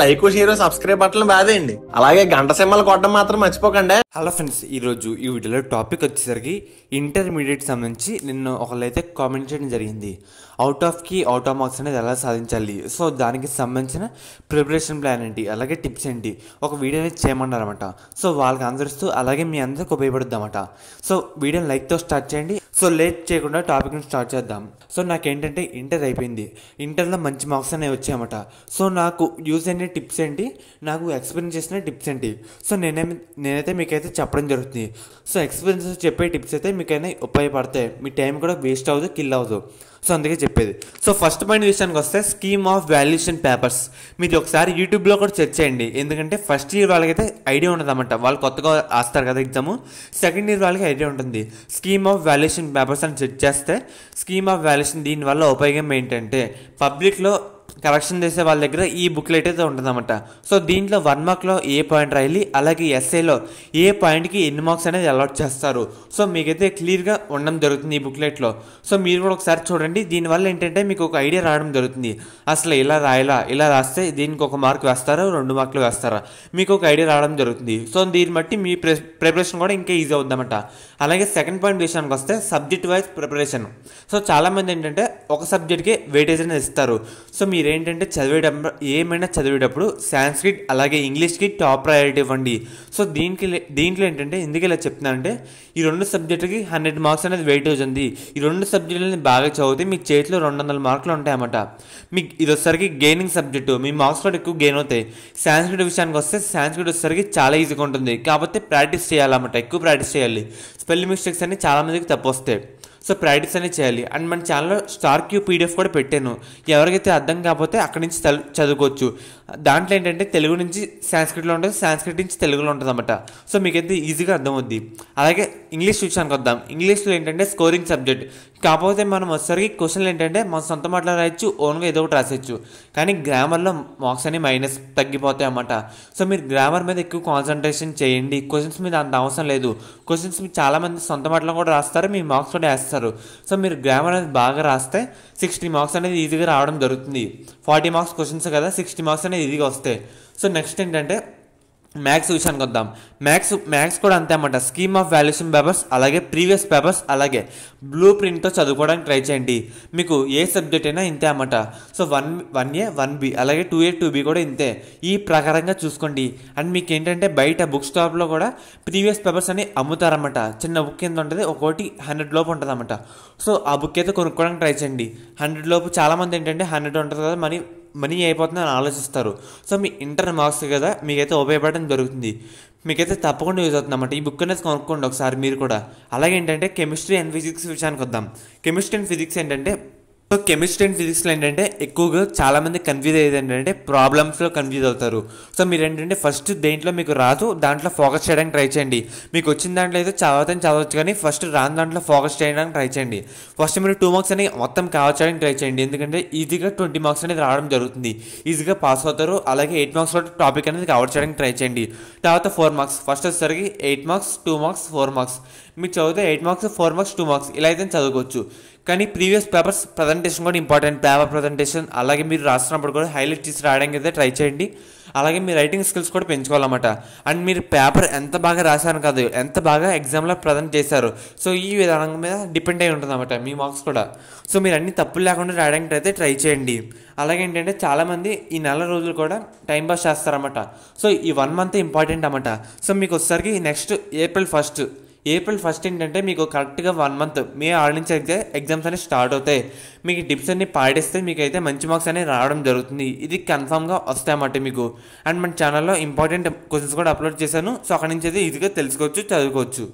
like share subscribe button బాధేయండి అలాగే గంట సింహలు కొట్టడం మాత్రం మర్చిపోకండి హలో ఫ్రెండ్స్ ఈ రోజు ఈ వీడియోలో టాపిక్ వచ్చేసరికి ఇంటర్మీడియట్ సంబంధించి నిన్న ఒకళ్ళైతే కామెంట్ చేయడం జరిగింది అవుట్ ఆఫ్ కి అవుట్ ఆఫ్ మార్క్స్ అనేది ఎలా సాధించాలి సో దానికి సంబంధించిన ప్రిపరేషన్ ప్లాన్ ఏంటి అలాగే టిప్స్ ఏంటి ఒక వీడియో అనేది చేయమన్నారన్నమాట సో వాళ్ళకి అందరిస్తూ అలాగే మీ అందరికి ఉపయోగపడుద్దామట సో వీడియోని లైక్తో స్టార్ట్ చేయండి సో లేట్ చేయకుండా టాపిక్ స్టార్ట్ చేద్దాం సో నాకేంటంటే ఇంటర్ అయిపోయింది ఇంటర్లో మంచి మార్క్స్ అనేవి వచ్చాయన్నమాట సో నాకు యూజ్ అండ్ టిప్స్ ఏంటి నాకు ఎక్స్పీరియన్స్ చేసిన టిప్స్ ఏంటి సో నేనే నేనైతే మీకైతే చెప్పడం జరుగుతుంది సో ఎక్స్పీరియన్స్ చెప్పే టిప్స్ అయితే మీకైనా ఉపయోగపడతాయి మీ టైం కూడా వేస్ట్ అవ్వదు కిల్ అవ్వదు సో అందుకే చెప్పేది సో ఫస్ట్ పాయింట్ విషయానికి వస్తే స్కీమ్ ఆఫ్ వాల్యుయేషన్ పేపర్స్ మీరు ఒకసారి యూట్యూబ్లో కూడా సెర్చ్ చేయండి ఎందుకంటే ఫస్ట్ ఇయర్ వాళ్ళకైతే ఐడియా ఉండదన్నమాట వాళ్ళు కొత్తగా ఆస్తారు కదా ఎగ్జామ్ సెకండ్ ఇయర్ వాళ్ళకి ఐడియా ఉంటుంది స్కీమ్ ఆఫ్ వాల్యుయేషన్ పేపర్స్ అని సెర్చ్ చేస్తే స్కీమ్ ఆఫ్ వాల్యుయేషన్ దీనివల్ల ఉపయోగం ఏంటంటే పబ్లిక్లో కరెక్షన్ చేసే వాళ్ళ దగ్గర ఈ బుక్లెట్ అయితే ఉంటుందన్నమాట సో దీంట్లో వన్ మార్క్లో ఏ పాయింట్ రాయాలి అలాగే ఎస్ఏలో ఏ పాయింట్కి ఎన్ని మార్క్స్ అనేది అలాట్ చేస్తారు సో మీకైతే క్లియర్గా ఉండడం జరుగుతుంది ఈ బుక్లెట్లో సో మీరు కూడా ఒకసారి చూడండి దీనివల్ల ఏంటంటే మీకు ఒక ఐడియా రావడం జరుగుతుంది అసలు ఇలా రాయాలా ఇలా రాస్తే దీనికి ఒక మార్క్ వేస్తారా రెండు మార్కులు వేస్తారా మీకు ఒక ఐడియా రావడం జరుగుతుంది సో దీన్ని బట్టి మీ ప్రిపరేషన్ కూడా ఇంకా ఈజీ అవుతుందన్నమాట అలాగే సెకండ్ పాయింట్ విషయానికి వస్తే సబ్జెక్ట్ వైజ్ ప్రిపరేషన్ సో చాలామంది ఏంటంటే ఒక సబ్జెక్ట్కి వెయిటేజ్ అనేది ఇస్తారు సో మీ మీరేంటంటే చదివేటప్పుడు ఏమైనా చదివేటప్పుడు సాంస్క్రిట్ అలాగే ఇంగ్లీష్కి టాప్ ప్రయారిటీ ఇవ్వండి సో దీనికి దీంట్లో ఏంటంటే ఎందుకు ఇలా చెప్తున్నా అంటే ఈ రెండు సబ్జెక్టుకి హండ్రెడ్ మార్క్స్ అనేది వెయిటేజ్ ఉంది ఈ రెండు సబ్జెక్టులని బాగా చదివితే మీ చేతిలో రెండు వందల మార్కులు ఉంటాయన్నమాట మీకు ఇది వచ్చేసరికి గెయినింగ్ సబ్జెక్టు మీ మార్క్స్ కూడా ఎక్కువ గెయిన్ అవుతాయి సాంస్క్రిట్ విషయానికి వస్తే సాంస్క్రిట్ వచ్చేసరికి చాలా ఈజీగా ఉంటుంది కాబట్టి ప్రాక్టీస్ చేయాలన్నమాట ఎక్కువ ప్రాక్టీస్ చేయాలి స్పెల్లింగ్ మిస్టేక్స్ అన్ని చాలామందికి తప్పు వస్తాయి సో ప్రాక్టీస్ అనేది చేయాలి అండ్ మన ఛానల్లో స్టార్ క్యూ పీడిఎఫ్ కూడా పెట్టాను ఎవరికైతే అర్థం కాకపోతే అక్కడి నుంచి చదువుకోవచ్చు దాంట్లో ఏంటంటే తెలుగు నుంచి సాంస్క్రిట్లో ఉంటుంది సాంస్క్రిట్ నుంచి తెలుగులో ఉంటుంది అనమాట సో మీకైతే ఈజీగా అర్థమవుద్ది అలాగే ఇంగ్లీష్ విషయానికి వద్దాం ఇంగ్లీష్లో ఏంటంటే స్కోరింగ్ సబ్జెక్ట్ కాకపోతే మనం వచ్చేసరికి క్వశ్చన్లు ఏంటంటే మనం సొంత మాటలు రాయొచ్చు ఓన్గా ఏదో ఒకటి రాసేయచ్చు కానీ గ్రామర్లో మార్క్స్ అనేవి మైనస్ తగ్గిపోతాయి అన్నమాట సో మీరు గ్రామర్ మీద ఎక్కువ కాన్సన్ట్రేషన్ చేయండి క్వశ్చన్స్ మీద అంత అవసరం లేదు క్వశ్చన్స్ చాలామంది సొంత మాటలు కూడా రాస్తారు మీ మార్క్స్ కూడా వేస్తారు రాస్తారు సో మీరు గ్రామర్ అనేది బాగా రాస్తే సిక్స్టీ మార్క్స్ అనేది ఈజీగా రావడం జరుగుతుంది ఫార్టీ మార్క్స్ క్వశ్చన్స్ కదా సిక్స్టీ మార్క్స్ అనేది ఈజీగా వస్తాయి సో నెక్స్ట్ ఏంటంటే మ్యాథ్స్ విషయానికి వద్దాం మ్యాథ్స్ మ్యాథ్స్ కూడా అంతే అన్నమాట స్కీమ్ ఆఫ్ వాల్యుయేషన్ పేపర్స్ అలాగే ప్రీవియస్ పేపర్స్ అలాగే బ్లూ ప్రింట్తో చదువుకోవడానికి ట్రై చేయండి మీకు ఏ సబ్జెక్ట్ అయినా ఇంతే అన్నమాట so one one A one B అలాగే టూ ఏ టూ బి కూడా ఇంతే ఈ ప్రకారంగా చూసుకోండి అండ్ మీకు ఏంటంటే బయట బుక్ స్టాప్లో కూడా ప్రీవియస్ పేపర్స్ అని అమ్ముతారన్నమాట చిన్న బుక్ ఎంత ఉంటుంది ఒకటి హండ్రెడ్ లోపు ఉంటుంది అన్నమాట సో ఆ బుక్ అయితే కొనుక్కోవడానికి ట్రై చేయండి హండ్రెడ్ లోపు చాలామంది ఏంటంటే హండ్రెడ్ ఉంటుంది కదా మనీ మనీ అయిపోతుందని ఆలోచిస్తారు సో మీ ఇంటర్ మార్క్స్ కదా మీకైతే ఉపయోగపడడం జరుగుతుంది మీకైతే తప్పకుండా యూజ్ అవుతుంది అన్నమాట ఈ బుక్ అనేది కొనుక్కోండి ఒకసారి మీరు కూడా అలాగే ఏంటంటే కెమిస్ట్రీ అండ్ ఫిజిక్స్ విషయానికి వద్దాం కెమిస్ట్రీ అండ్ ఫిజిక్స్ ఏంటంటే సో కెమిస్ట్రీ అండ్ ఫిజిక్స్లో ఏంటంటే ఎక్కువగా చాలామంది కన్ఫ్యూజ్ అయ్యేది ఏంటంటే ప్రాబ్లమ్స్లో కన్ఫ్యూజ్ అవుతారు సో మీరు ఏంటంటే ఫస్ట్ దేంట్లో మీకు రాదు దాంట్లో ఫోకస్ చేయడానికి ట్రై చేయండి మీకు వచ్చిన దాంట్లో అయితే చదవతని చదవచ్చు కానీ ఫస్ట్ రాని దాంట్లో ఫోకస్ చేయడానికి ట్రై చేయండి ఫస్ట్ మీరు టూ మార్క్స్ అనేవి మొత్తం కావచ్చడానికి ట్రై చేయండి ఎందుకంటే ఈజీగా ట్వంటీ మార్క్స్ అనేది రావడం జరుగుతుంది ఈజీగా పాస్ అవుతారు అలాగే ఎయిట్ మార్క్స్లో టాపిక్ అనేది కవర్ చేయడానికి ట్రై చేయండి తర్వాత ఫోర్ మార్క్స్ ఫస్ట్ వచ్చేసరికి eight marks two marks four marks మీరు చదివితే eight marks four marks two marks ఇలా అయితే చదువుకోవచ్చు కానీ ప్రీవియస్ పేపర్స్ ప్రజెంటేషన్ కూడా ఇంపార్టెంట్ పేపర్ ప్రజెంటేషన్ అలాగే మీరు రాస్తున్నప్పుడు కూడా హైలైట్ చేసి రాయడానికి అయితే ట్రై చేయండి అలాగే మీ రైటింగ్ స్కిల్స్ కూడా పెంచుకోవాలన్నమాట అండ్ మీరు పేపర్ ఎంత బాగా రాశారు కాదు ఎంత బాగా ఎగ్జామ్లో ప్రజెంట్ చేశారు సో ఈ విధానం మీద డిపెండ్ అయి ఉంటుంది అనమాట మీ మార్క్స్ కూడా సో మీరు అన్ని తప్పులు లేకుండా రాయడానికి అయితే ట్రై చేయండి అలాగే ఏంటంటే చాలామంది ఈ నెల రోజులు కూడా టైం పాస్ చేస్తారన్నమాట సో ఈ వన్ మంత్ ఇంపార్టెంట్ అన్నమాట సో మీకు వచ్చేసరికి next April first April first ఏంటంటే మీకు కరెక్ట్గా వన్ మంత్ మీ ఆడ నుంచి అయితే ఎగ్జామ్స్ అనేవి స్టార్ట్ అవుతాయి మీకు టిప్స్ అన్ని పాటిస్తే మీకు అయితే మంచి మార్క్స్ అనేవి రావడం జరుగుతుంది ఇది కన్ఫామ్గా వస్తాయన్నమాట మీకు అండ్ మన ఛానల్లో ఇంపార్టెంట్ క్వశ్చన్స్ కూడా అప్లోడ్ చేశాను సో అక్కడి నుంచి అయితే ఈజీగా తెలుసుకోవచ్చు చదువుకోవచ్చు